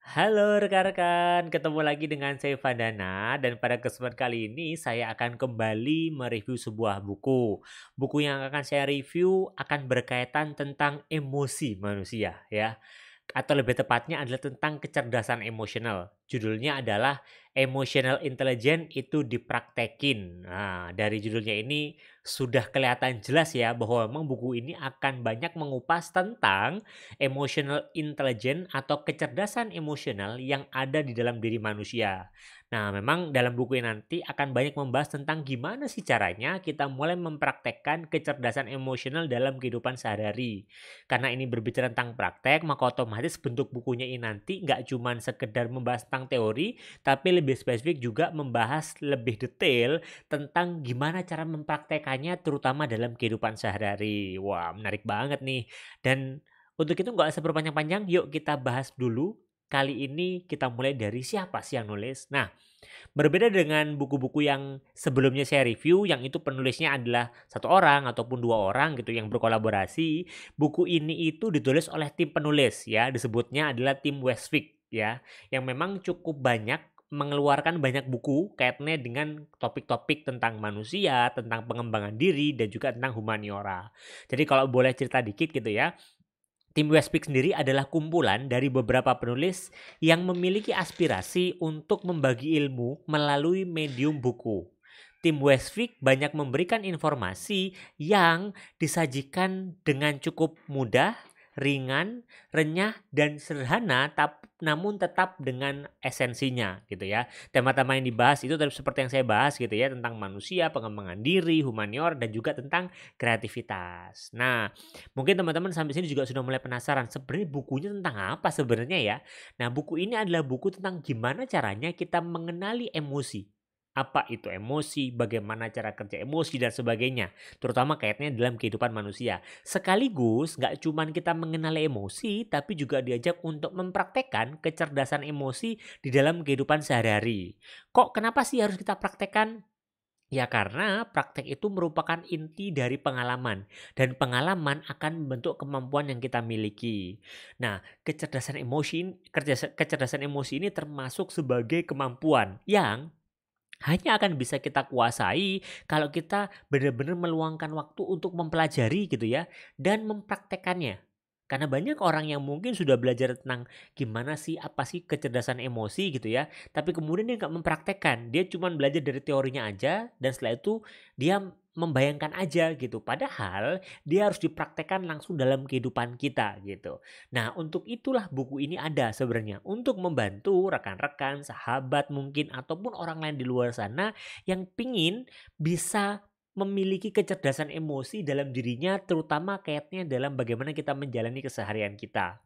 Halo rekan-rekan, ketemu lagi dengan saya Fadana dan pada kesempatan kali ini saya akan kembali mereview sebuah buku. Buku yang akan saya review akan berkaitan tentang emosi manusia ya. Atau lebih tepatnya adalah tentang kecerdasan emosional. Judulnya adalah Emotional Intelligence itu dipraktekin. Nah, dari judulnya ini sudah kelihatan jelas ya bahwa memang buku ini akan banyak mengupas tentang emotional intelligence atau kecerdasan emosional yang ada di dalam diri manusia. Nah, memang dalam buku ini nanti akan banyak membahas tentang gimana sih caranya kita mulai mempraktekkan kecerdasan emosional dalam kehidupan sehari-hari. Karena ini berbicara tentang praktek, maka otomatis bentuk bukunya ini nanti nggak cuma sekedar membahas tentang teori, tapi lebih spesifik juga membahas lebih detail tentang gimana cara mempraktekannya terutama dalam kehidupan sehari-hari. Wah, menarik banget nih. Dan untuk itu nggak usah berpanjang-panjang, yuk kita bahas dulu Kali ini kita mulai dari siapa sih yang nulis. Nah, berbeda dengan buku-buku yang sebelumnya saya review yang itu penulisnya adalah satu orang ataupun dua orang gitu yang berkolaborasi, buku ini itu ditulis oleh tim penulis ya, disebutnya adalah tim Westwick ya, yang memang cukup banyak mengeluarkan banyak buku kaitnya dengan topik-topik tentang manusia, tentang pengembangan diri, dan juga tentang humaniora. Jadi kalau boleh cerita dikit gitu ya, Tim Westpeak sendiri adalah kumpulan dari beberapa penulis yang memiliki aspirasi untuk membagi ilmu melalui medium buku. Tim Westpeak banyak memberikan informasi yang disajikan dengan cukup mudah ringan, renyah, dan sederhana, tap, namun tetap dengan esensinya gitu ya. Tema-tema yang dibahas itu seperti yang saya bahas gitu ya tentang manusia, pengembangan diri, humanior, dan juga tentang kreativitas. Nah, mungkin teman-teman sampai sini juga sudah mulai penasaran sebenarnya bukunya tentang apa sebenarnya ya. Nah, buku ini adalah buku tentang gimana caranya kita mengenali emosi apa itu emosi, bagaimana cara kerja emosi dan sebagainya, terutama kaitnya dalam kehidupan manusia. Sekaligus nggak cuma kita mengenali emosi, tapi juga diajak untuk mempraktekkan kecerdasan emosi di dalam kehidupan sehari-hari. Kok kenapa sih harus kita praktekkan? Ya karena praktek itu merupakan inti dari pengalaman dan pengalaman akan membentuk kemampuan yang kita miliki. Nah, kecerdasan emosi kecerdasan emosi ini termasuk sebagai kemampuan yang hanya akan bisa kita kuasai kalau kita benar-benar meluangkan waktu untuk mempelajari gitu ya dan mempraktekannya karena banyak orang yang mungkin sudah belajar tentang gimana sih apa sih kecerdasan emosi gitu ya, tapi kemudian dia nggak mempraktekkan. Dia cuma belajar dari teorinya aja dan setelah itu dia membayangkan aja gitu. Padahal dia harus dipraktekkan langsung dalam kehidupan kita gitu. Nah, untuk itulah buku ini ada sebenarnya untuk membantu rekan-rekan, sahabat mungkin ataupun orang lain di luar sana yang pingin bisa memiliki kecerdasan emosi dalam dirinya terutama kaitnya dalam bagaimana kita menjalani keseharian kita.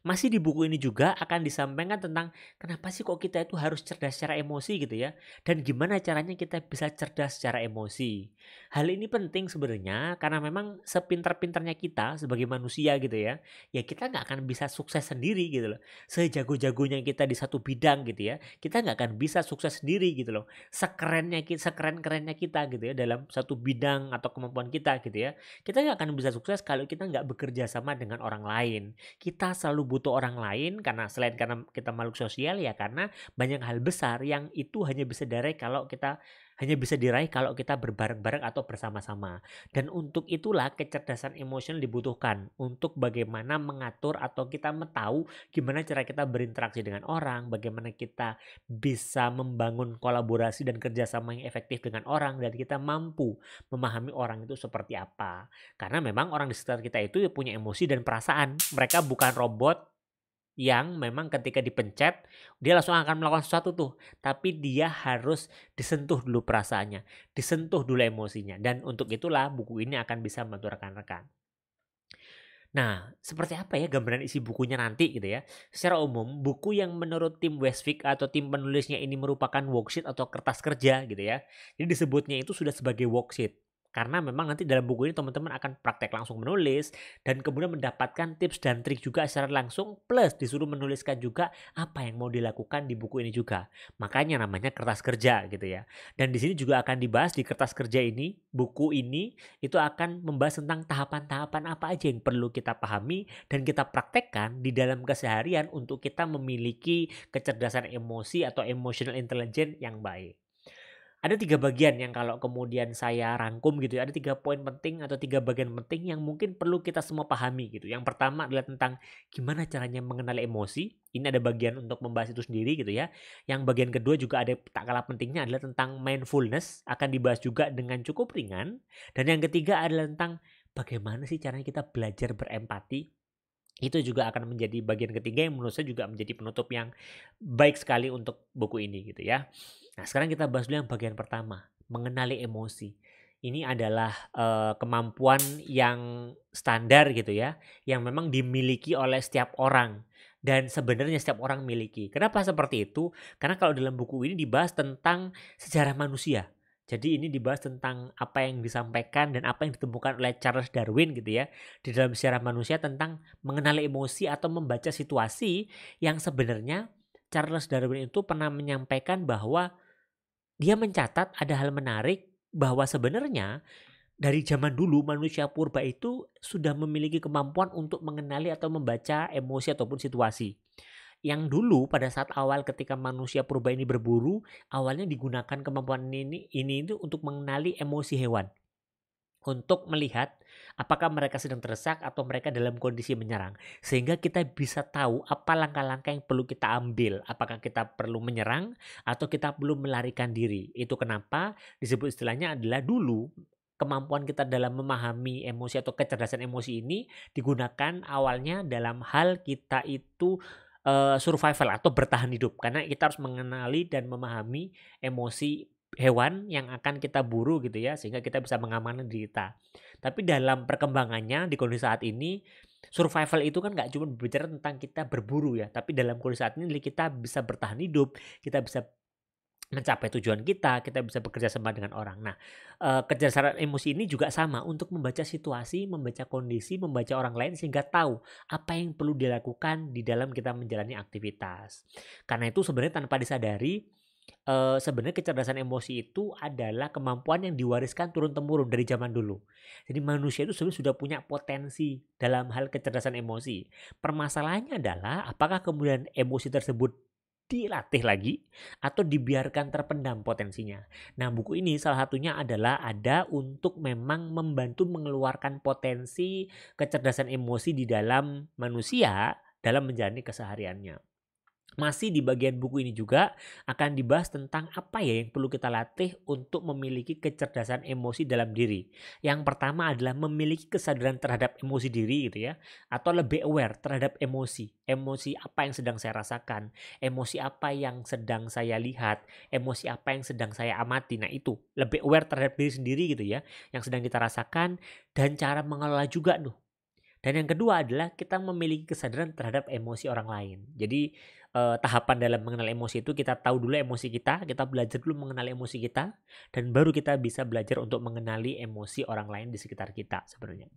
Masih di buku ini juga akan disampaikan tentang kenapa sih kok kita itu harus cerdas secara emosi gitu ya. Dan gimana caranya kita bisa cerdas secara emosi. Hal ini penting sebenarnya karena memang sepinter-pinternya kita sebagai manusia gitu ya. Ya kita nggak akan bisa sukses sendiri gitu loh. Sejago-jagonya kita di satu bidang gitu ya. Kita nggak akan bisa sukses sendiri gitu loh. Sekerennya kita, sekeren-kerennya kita gitu ya dalam satu bidang atau kemampuan kita gitu ya. Kita nggak akan bisa sukses kalau kita nggak bekerja sama dengan orang lain. Kita selalu selalu butuh orang lain karena selain karena kita makhluk sosial ya karena banyak hal besar yang itu hanya bisa dirai kalau kita hanya bisa diraih kalau kita berbareng-bareng atau bersama-sama. Dan untuk itulah kecerdasan emosional dibutuhkan untuk bagaimana mengatur atau kita tahu gimana cara kita berinteraksi dengan orang, bagaimana kita bisa membangun kolaborasi dan kerjasama yang efektif dengan orang dan kita mampu memahami orang itu seperti apa. Karena memang orang di sekitar kita itu punya emosi dan perasaan. Mereka bukan robot yang memang ketika dipencet dia langsung akan melakukan sesuatu tuh tapi dia harus disentuh dulu perasaannya disentuh dulu emosinya dan untuk itulah buku ini akan bisa membantu rekan-rekan Nah, seperti apa ya gambaran isi bukunya nanti gitu ya? Secara umum, buku yang menurut tim Westwick atau tim penulisnya ini merupakan worksheet atau kertas kerja gitu ya. Jadi disebutnya itu sudah sebagai worksheet. Karena memang nanti dalam buku ini teman-teman akan praktek langsung menulis dan kemudian mendapatkan tips dan trik juga secara langsung plus disuruh menuliskan juga apa yang mau dilakukan di buku ini juga. Makanya namanya kertas kerja gitu ya. Dan di sini juga akan dibahas di kertas kerja ini, buku ini itu akan membahas tentang tahapan-tahapan apa aja yang perlu kita pahami dan kita praktekkan di dalam keseharian untuk kita memiliki kecerdasan emosi atau emotional intelligence yang baik ada tiga bagian yang kalau kemudian saya rangkum gitu ya, ada tiga poin penting atau tiga bagian penting yang mungkin perlu kita semua pahami gitu. Yang pertama adalah tentang gimana caranya mengenali emosi. Ini ada bagian untuk membahas itu sendiri gitu ya. Yang bagian kedua juga ada tak kalah pentingnya adalah tentang mindfulness akan dibahas juga dengan cukup ringan. Dan yang ketiga adalah tentang bagaimana sih caranya kita belajar berempati itu juga akan menjadi bagian ketiga yang menurut saya juga menjadi penutup yang baik sekali untuk buku ini gitu ya. Nah sekarang kita bahas dulu yang bagian pertama mengenali emosi. Ini adalah uh, kemampuan yang standar gitu ya, yang memang dimiliki oleh setiap orang dan sebenarnya setiap orang miliki. Kenapa seperti itu? Karena kalau dalam buku ini dibahas tentang sejarah manusia jadi ini dibahas tentang apa yang disampaikan dan apa yang ditemukan oleh Charles Darwin gitu ya di dalam sejarah manusia tentang mengenali emosi atau membaca situasi yang sebenarnya Charles Darwin itu pernah menyampaikan bahwa dia mencatat ada hal menarik bahwa sebenarnya dari zaman dulu manusia purba itu sudah memiliki kemampuan untuk mengenali atau membaca emosi ataupun situasi yang dulu pada saat awal ketika manusia purba ini berburu, awalnya digunakan kemampuan ini ini itu untuk mengenali emosi hewan. Untuk melihat apakah mereka sedang tersak atau mereka dalam kondisi menyerang. Sehingga kita bisa tahu apa langkah-langkah yang perlu kita ambil. Apakah kita perlu menyerang atau kita perlu melarikan diri. Itu kenapa disebut istilahnya adalah dulu kemampuan kita dalam memahami emosi atau kecerdasan emosi ini digunakan awalnya dalam hal kita itu Eh, survival atau bertahan hidup karena kita harus mengenali dan memahami emosi hewan yang akan kita buru gitu ya sehingga kita bisa mengamankan diri kita. Tapi dalam perkembangannya di kondisi saat ini survival itu kan nggak cuma berbicara tentang kita berburu ya, tapi dalam kondisi saat ini kita bisa bertahan hidup, kita bisa mencapai tujuan kita, kita bisa bekerja sama dengan orang. Nah, eh, kecerdasan emosi ini juga sama untuk membaca situasi, membaca kondisi, membaca orang lain sehingga tahu apa yang perlu dilakukan di dalam kita menjalani aktivitas. Karena itu sebenarnya tanpa disadari eh, sebenarnya kecerdasan emosi itu adalah kemampuan yang diwariskan turun temurun dari zaman dulu. Jadi manusia itu sebenarnya sudah punya potensi dalam hal kecerdasan emosi. Permasalahannya adalah apakah kemudian emosi tersebut dilatih lagi atau dibiarkan terpendam potensinya. Nah, buku ini salah satunya adalah ada untuk memang membantu mengeluarkan potensi kecerdasan emosi di dalam manusia dalam menjalani kesehariannya masih di bagian buku ini juga akan dibahas tentang apa ya yang perlu kita latih untuk memiliki kecerdasan emosi dalam diri. Yang pertama adalah memiliki kesadaran terhadap emosi diri gitu ya atau lebih aware terhadap emosi. Emosi apa yang sedang saya rasakan, emosi apa yang sedang saya lihat, emosi apa yang sedang saya amati. Nah, itu lebih aware terhadap diri sendiri gitu ya yang sedang kita rasakan dan cara mengelola juga tuh. Dan yang kedua adalah kita memiliki kesadaran terhadap emosi orang lain. Jadi uh, tahapan dalam mengenal emosi itu kita tahu dulu emosi kita, kita belajar dulu mengenal emosi kita, dan baru kita bisa belajar untuk mengenali emosi orang lain di sekitar kita sebenarnya.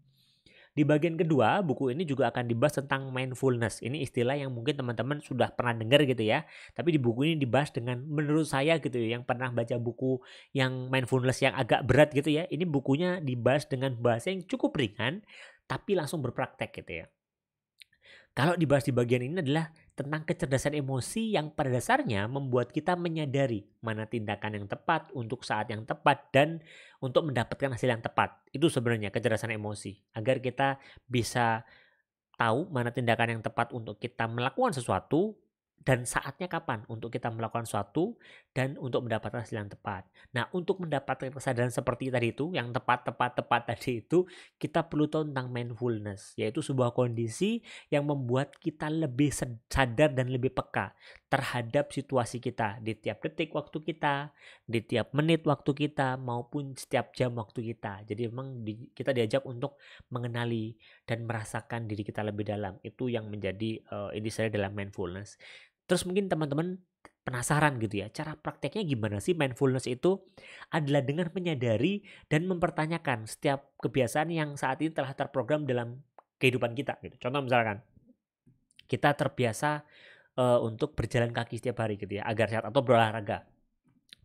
Di bagian kedua, buku ini juga akan dibahas tentang mindfulness. Ini istilah yang mungkin teman-teman sudah pernah dengar gitu ya. Tapi di buku ini dibahas dengan menurut saya gitu ya, yang pernah baca buku yang mindfulness yang agak berat gitu ya. Ini bukunya dibahas dengan bahasa yang cukup ringan, tapi langsung berpraktek gitu ya. Kalau dibahas di bagian ini adalah tentang kecerdasan emosi yang pada dasarnya membuat kita menyadari mana tindakan yang tepat untuk saat yang tepat dan untuk mendapatkan hasil yang tepat. Itu sebenarnya kecerdasan emosi agar kita bisa tahu mana tindakan yang tepat untuk kita melakukan sesuatu dan saatnya kapan untuk kita melakukan suatu dan untuk mendapatkan hasil yang tepat. Nah, untuk mendapatkan kesadaran seperti tadi itu, yang tepat, tepat, tepat tadi itu, kita perlu tahu tentang mindfulness, yaitu sebuah kondisi yang membuat kita lebih sadar dan lebih peka terhadap situasi kita di tiap detik waktu kita, di tiap menit waktu kita, maupun setiap jam waktu kita. Jadi memang di, kita diajak untuk mengenali dan merasakan diri kita lebih dalam. Itu yang menjadi uh, eh, ini saya dalam mindfulness. Terus mungkin teman-teman penasaran gitu ya, cara prakteknya gimana sih mindfulness itu adalah dengan menyadari dan mempertanyakan setiap kebiasaan yang saat ini telah terprogram dalam kehidupan kita. Gitu. Contoh misalkan, kita terbiasa uh, untuk berjalan kaki setiap hari gitu ya, agar sehat atau berolahraga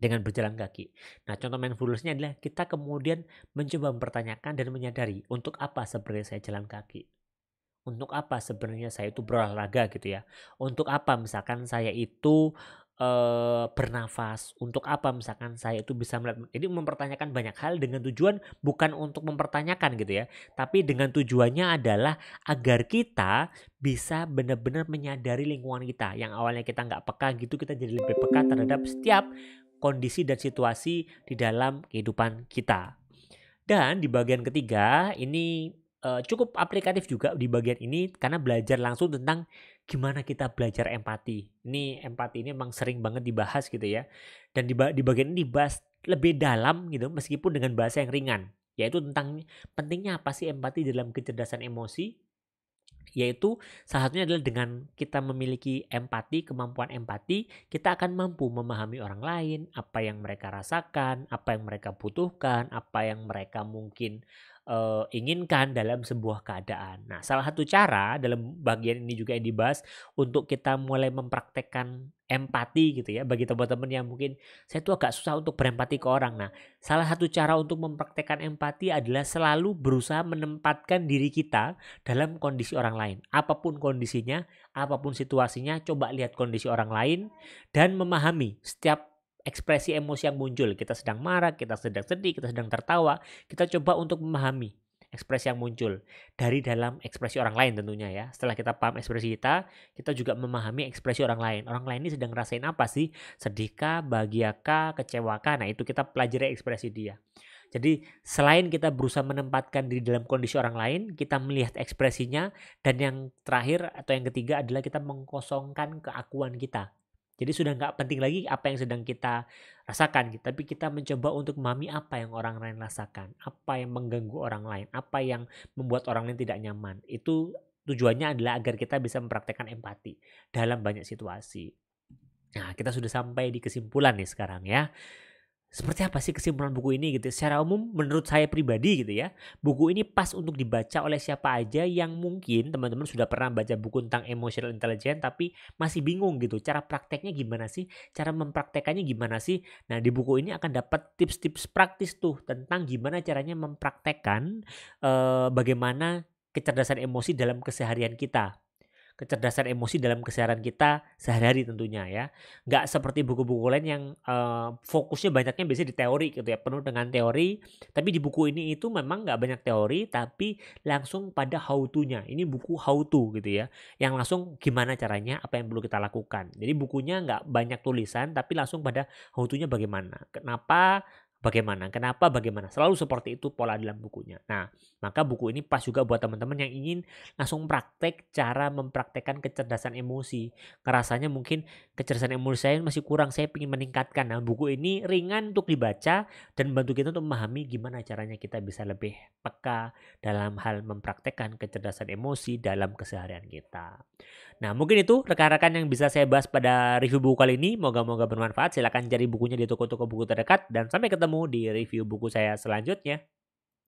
dengan berjalan kaki. Nah contoh mindfulnessnya adalah kita kemudian mencoba mempertanyakan dan menyadari untuk apa sebenarnya saya jalan kaki untuk apa sebenarnya saya itu berolahraga gitu ya untuk apa misalkan saya itu e, bernafas untuk apa misalkan saya itu bisa melihat jadi mempertanyakan banyak hal dengan tujuan bukan untuk mempertanyakan gitu ya tapi dengan tujuannya adalah agar kita bisa benar-benar menyadari lingkungan kita yang awalnya kita nggak peka gitu kita jadi lebih peka terhadap setiap kondisi dan situasi di dalam kehidupan kita dan di bagian ketiga ini uh, cukup aplikatif juga di bagian ini karena belajar langsung tentang gimana kita belajar empati. Ini empati ini emang sering banget dibahas gitu ya. Dan di, di bagian ini dibahas lebih dalam gitu meskipun dengan bahasa yang ringan. Yaitu tentang pentingnya apa sih empati dalam kecerdasan emosi yaitu salah satunya adalah dengan kita memiliki empati, kemampuan empati, kita akan mampu memahami orang lain, apa yang mereka rasakan, apa yang mereka butuhkan, apa yang mereka mungkin uh, inginkan dalam sebuah keadaan. Nah, salah satu cara dalam bagian ini juga yang dibahas untuk kita mulai mempraktekkan empati gitu ya bagi teman-teman yang mungkin saya tuh agak susah untuk berempati ke orang. Nah, salah satu cara untuk mempraktekkan empati adalah selalu berusaha menempatkan diri kita dalam kondisi orang lain. Apapun kondisinya, apapun situasinya, coba lihat kondisi orang lain dan memahami setiap ekspresi emosi yang muncul. Kita sedang marah, kita sedang sedih, kita sedang tertawa. Kita coba untuk memahami ekspresi yang muncul dari dalam ekspresi orang lain tentunya ya. Setelah kita paham ekspresi kita, kita juga memahami ekspresi orang lain. Orang lain ini sedang ngerasain apa sih? Sedihkah, bahagiakah, kecewakah? Nah, itu kita pelajari ekspresi dia. Jadi selain kita berusaha menempatkan diri dalam kondisi orang lain, kita melihat ekspresinya dan yang terakhir atau yang ketiga adalah kita mengkosongkan keakuan kita. Jadi sudah nggak penting lagi apa yang sedang kita rasakan, gitu. tapi kita mencoba untuk memahami apa yang orang lain rasakan, apa yang mengganggu orang lain, apa yang membuat orang lain tidak nyaman. Itu tujuannya adalah agar kita bisa mempraktekkan empati dalam banyak situasi. Nah, kita sudah sampai di kesimpulan nih sekarang ya seperti apa sih kesimpulan buku ini gitu. Secara umum menurut saya pribadi gitu ya, buku ini pas untuk dibaca oleh siapa aja yang mungkin teman-teman sudah pernah baca buku tentang emotional intelligence tapi masih bingung gitu. Cara prakteknya gimana sih? Cara mempraktekannya gimana sih? Nah, di buku ini akan dapat tips-tips praktis tuh tentang gimana caranya mempraktekkan eh, bagaimana kecerdasan emosi dalam keseharian kita kecerdasan emosi dalam kesehatan kita sehari-hari tentunya ya. Nggak seperti buku-buku lain yang uh, fokusnya banyaknya biasanya di teori gitu ya, penuh dengan teori. Tapi di buku ini itu memang nggak banyak teori, tapi langsung pada how to-nya. Ini buku how to gitu ya, yang langsung gimana caranya, apa yang perlu kita lakukan. Jadi bukunya nggak banyak tulisan, tapi langsung pada how to-nya bagaimana. Kenapa bagaimana, kenapa, bagaimana. Selalu seperti itu pola dalam bukunya. Nah, maka buku ini pas juga buat teman-teman yang ingin langsung praktek cara mempraktekkan kecerdasan emosi. Ngerasanya mungkin kecerdasan emosi saya masih kurang, saya ingin meningkatkan. Nah, buku ini ringan untuk dibaca dan membantu kita untuk memahami gimana caranya kita bisa lebih peka dalam hal mempraktekkan kecerdasan emosi dalam keseharian kita. Nah, mungkin itu rekan-rekan yang bisa saya bahas pada review buku kali ini. Moga-moga bermanfaat. Silahkan cari bukunya di toko-toko buku terdekat. Dan sampai ketemu ketemu di review buku saya selanjutnya.